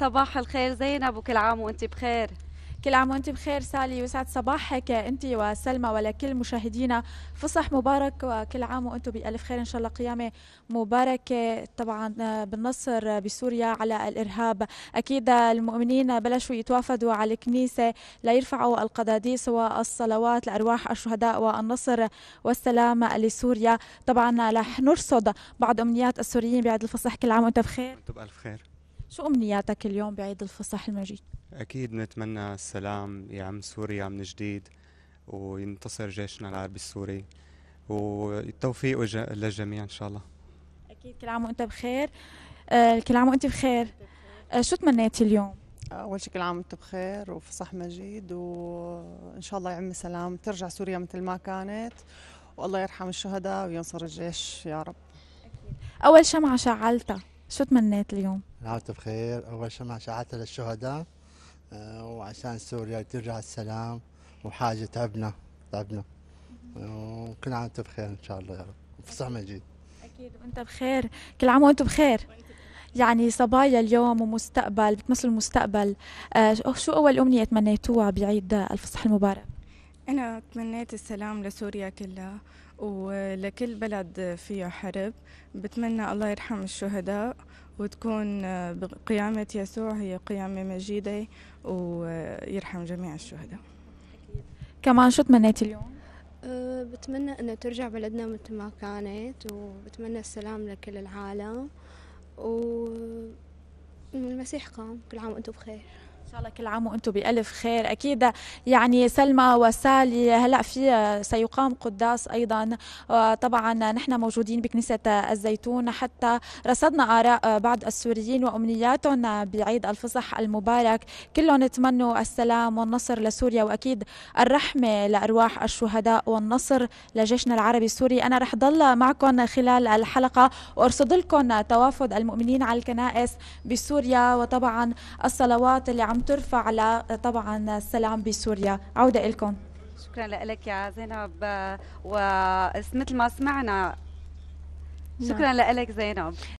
صباح الخير زينب وكل عام وانت بخير كل عام وانت بخير سالي وسعد صباحك انت وسلمى ولكل مشاهدينا فصح مبارك وكل عام وانتم بالف خير ان شاء الله قيامه مباركه طبعا بالنصر بسوريا على الارهاب اكيد المؤمنين بلشوا يتوافدوا على الكنيسه ليرفعوا القداديس والصلوات لارواح الشهداء والنصر والسلام لسوريا طبعا رح نرصد بعض امنيات السوريين بعد الفصح كل عام وانت بخير انتم بالف خير شو أمنياتك اليوم بعيد الفصح المجيد؟ أكيد نتمنى السلام يعم سوريا من جديد وينتصر جيشنا العربي السوري والتوفيق للجميع إن شاء الله أكيد كل عام وأنت بخير آه، كل عام وأنت بخير آه، شو تمنيتي اليوم؟ اول شيء كل عام وأنت بخير وفصح مجيد وان شاء الله يعم سلام ترجع سوريا مثل ما كانت والله يرحم الشهداء وينصر الجيش يا رب اكيد اول شمعه شعلتها شو تمنيت اليوم العودة بخير أول شيء مع شعاعتها للشهداء آه، وعشان سوريا ترجع السلام وحاجة تعبنا تعبنا وكل آه، عام وانتم بخير إن شاء الله يا رب وفصح مجيد أكيد وأنت بخير كل عام وأنتم بخير يعني صبايا اليوم ومستقبل بتمثلوا المستقبل آه شو أول أمنية تمنيتوها بعيد الفصح المبارك؟ أنا تمنيت السلام لسوريا كلها ولكل بلد فيها حرب بتمنى الله يرحم الشهداء وتكون آه، قيامة يسوع هي قيامة مجيدة ويرحم جميع الشهداء كمان شو تمنيتي اليوم؟ آه، بتمنى أن ترجع بلدنا مثل ما كانت وبتمنى السلام لكل العالم و المسيح قام كل عام وأنتم بخير ان شاء الله كل عام وانتم بالف خير اكيد يعني سلمى وسالي هلا في سيقام قداس ايضا طبعا نحن موجودين بكنيسه الزيتون حتى رصدنا اراء بعض السوريين وامنياتهم بعيد الفصح المبارك كلهم تمنوا السلام والنصر لسوريا واكيد الرحمه لارواح الشهداء والنصر لجيشنا العربي السوري انا رح ضل معكم خلال الحلقه وارصد لكم توافد المؤمنين على الكنائس بسوريا وطبعا الصلوات اللي عم ترفع طبعا السلام بسوريا عودة لكم شكرا لك يا زينب ومثل ما سمعنا نعم. شكرا لك زينب